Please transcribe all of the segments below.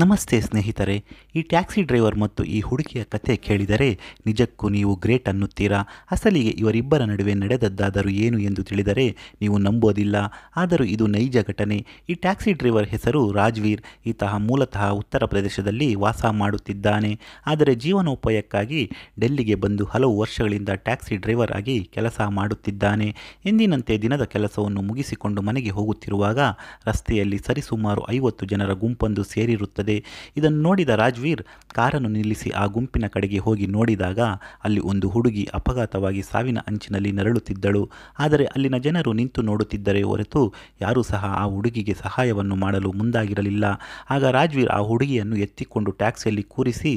ನಮಸ್ತೆ ಸ್ನೇಹಿತರೆ ಈ ಟ್ಯಾಕ್ಸಿ ಡ್ರೈವರ್ ಮತ್ತು ಈ ಹುಡುಗಿಯ ಕತೆ ಕೇಳಿದರೆ ನಿಜಕ್ಕೂ ನೀವು ಗ್ರೇಟ್ ಅನ್ನುತ್ತೀರಾ ಅಸಲಿಗೆ ಇವರಿಬ್ಬರ ನಡುವೆ ನಡೆದದ್ದಾದರೂ ಏನು ಎಂದು ತಿಳಿದರೆ ನೀವು ನಂಬೋದಿಲ್ಲ ಆದರೂ ಇದು ನೈಜ ಘಟನೆ ಈ ಟ್ಯಾಕ್ಸಿ ಡ್ರೈವರ್ ಹೆಸರು ರಾಜ್ವೀರ್ ಈತಃ ಮೂಲತಃ ಉತ್ತರ ಪ್ರದೇಶದಲ್ಲಿ ವಾಸ ಮಾಡುತ್ತಿದ್ದಾನೆ ಆದರೆ ಜೀವನೋಪಾಯಕ್ಕಾಗಿ ಡೆಲ್ಲಿಗೆ ಬಂದು ಹಲವು ವರ್ಷಗಳಿಂದ ಟ್ಯಾಕ್ಸಿ ಡ್ರೈವರ್ ಆಗಿ ಕೆಲಸ ಮಾಡುತ್ತಿದ್ದಾನೆ ಎಂದಿನಂತೆ ದಿನದ ಕೆಲಸವನ್ನು ಮುಗಿಸಿಕೊಂಡು ಮನೆಗೆ ಹೋಗುತ್ತಿರುವಾಗ ರಸ್ತೆಯಲ್ಲಿ ಸರಿಸುಮಾರು ಐವತ್ತು ಜನರ ಗುಂಪೊಂದು ಸೇರಿರುತ್ತದೆ ಕಾಣಿಸುತ್ತದೆ ಇದನ್ನು ನೋಡಿದ ರಾಜ್ವೀರ್ ಕಾರನ್ನು ನಿಲ್ಲಿಸಿ ಆ ಗುಂಪಿನ ಕಡೆಗೆ ಹೋಗಿ ನೋಡಿದಾಗ ಅಲ್ಲಿ ಒಂದು ಹುಡುಗಿ ಅಪಘಾತವಾಗಿ ಸಾವಿನ ಅಂಚಿನಲ್ಲಿ ನರಳುತ್ತಿದ್ದಳು ಆದರೆ ಅಲ್ಲಿನ ಜನರು ನಿಂತು ನೋಡುತ್ತಿದ್ದರೆ ಹೊರತು ಯಾರೂ ಸಹ ಆ ಹುಡುಗಿಗೆ ಸಹಾಯವನ್ನು ಮಾಡಲು ಮುಂದಾಗಿರಲಿಲ್ಲ ಆಗ ರಾಜ್ವೀರ್ ಆ ಹುಡುಗಿಯನ್ನು ಎತ್ತಿಕೊಂಡು ಟ್ಯಾಕ್ಸಿಯಲ್ಲಿ ಕೂರಿಸಿ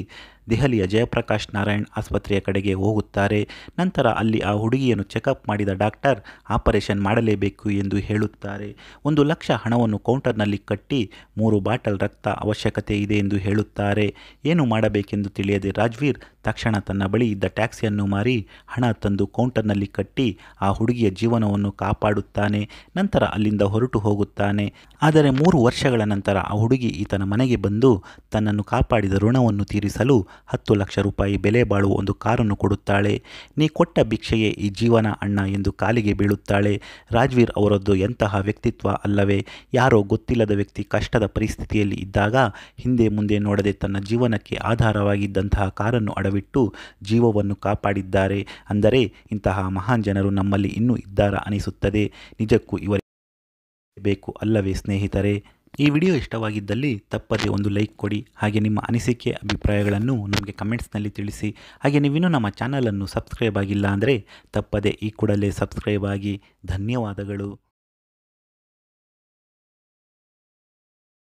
ದೆಹಲಿಯ ಜಯಪ್ರಕಾಶ್ ನಾರಾಯಣ್ ಆಸ್ಪತ್ರೆಯ ಕಡೆಗೆ ಹೋಗುತ್ತಾರೆ ನಂತರ ಅಲ್ಲಿ ಆ ಹುಡುಗಿಯನ್ನು ಚೆಕಪ್ ಮಾಡಿದ ಡಾಕ್ಟರ್ ಆಪರೇಷನ್ ಮಾಡಲೇಬೇಕು ಎಂದು ಹೇಳುತ್ತಾರೆ ಒಂದು ಲಕ್ಷ ಹಣವನ್ನು ಕೌಂಟರ್ನಲ್ಲಿ ಕಟ್ಟಿ ಮೂರು ಬಾಟಲ್ ರಕ್ತ ಅವಶ್ಯಕತೆ ಇದೆ ಎಂದು ಹೇಳುತ್ತಾರೆ ಏನು ಮಾಡಬೇಕೆಂದು ತಿಳಿಯದೆ ರಾಜ್ವೀರ್ ತಕ್ಷಣ ತನ್ನ ಬಳಿ ಇದ್ದ ಟ್ಯಾಕ್ಸಿಯನ್ನು ಮಾರಿ ಹಣ ತಂದು ಕೌಂಟರ್ನಲ್ಲಿ ಕಟ್ಟಿ ಆ ಹುಡುಗಿಯ ಜೀವನವನ್ನು ಕಾಪಾಡುತ್ತಾನೆ ನಂತರ ಅಲ್ಲಿಂದ ಹೊರಟು ಹೋಗುತ್ತಾನೆ ಆದರೆ ಮೂರು ವರ್ಷಗಳ ನಂತರ ಆ ಹುಡುಗಿ ಈತನ ಮನೆಗೆ ಬಂದು ತನ್ನನ್ನು ಕಾಪಾಡಿದ ಋಣವನ್ನು ತೀರಿಸಲು ಹತ್ತು ಲಕ್ಷ ರೂಪಾಯಿ ಬೆಲೆ ಬಾಳುವ ಒಂದು ಕಾರನ್ನು ಕೊಡುತ್ತಾಳೆ ನೀ ಕೊಟ್ಟ ಭಿಕ್ಷೆಯೇ ಈ ಜೀವನ ಅಣ್ಣ ಎಂದು ಕಾಲಿಗೆ ಬೀಳುತ್ತಾಳೆ ರಾಜ್ವೀರ್ ಅವರದ್ದು ಎಂತಹ ವ್ಯಕ್ತಿತ್ವ ಅಲ್ಲವೇ ಯಾರೋ ಗೊತ್ತಿಲ್ಲದ ವ್ಯಕ್ತಿ ಕಷ್ಟದ ಪರಿಸ್ಥಿತಿಯಲ್ಲಿ ಇದ್ದಾಗ ಹಿಂದೆ ಮುಂದೆ ನೋಡದೆ ತನ್ನ ಜೀವನಕ್ಕೆ ಆಧಾರವಾಗಿದ್ದಂತಹ ಕಾರನ್ನು ಅಡವಿ ಬಿಟ್ಟು ಜೀವವನ್ನು ಕಾಪಾಡಿದ್ದಾರೆ ಅಂದರೆ ಇಂತಹ ಮಹಾನ್ ಜನರು ನಮ್ಮಲ್ಲಿ ಇನ್ನೂ ಇದ್ದಾರಾ ಅನಿಸುತ್ತದೆ ನಿಜಕ್ಕೂ ಇವರ ಬೇಕು ಅಲ್ಲವೇ ಸ್ನೇಹಿತರೆ ಈ ವಿಡಿಯೋ ಇಷ್ಟವಾಗಿದ್ದಲ್ಲಿ ತಪ್ಪದೆ ಒಂದು ಲೈಕ್ ಕೊಡಿ ಹಾಗೆ ನಿಮ್ಮ ಅನಿಸಿಕೆ ಅಭಿಪ್ರಾಯಗಳನ್ನು ನಮಗೆ ಕಮೆಂಟ್ಸ್ನಲ್ಲಿ ತಿಳಿಸಿ ಹಾಗೆ ನೀವಿನ್ನೂ ನಮ್ಮ ಚಾನಲನ್ನು ಸಬ್ಸ್ಕ್ರೈಬ್ ಆಗಿಲ್ಲ ಅಂದರೆ ತಪ್ಪದೆ ಈ ಕೂಡಲೇ ಸಬ್ಸ್ಕ್ರೈಬ್ ಆಗಿ ಧನ್ಯವಾದಗಳು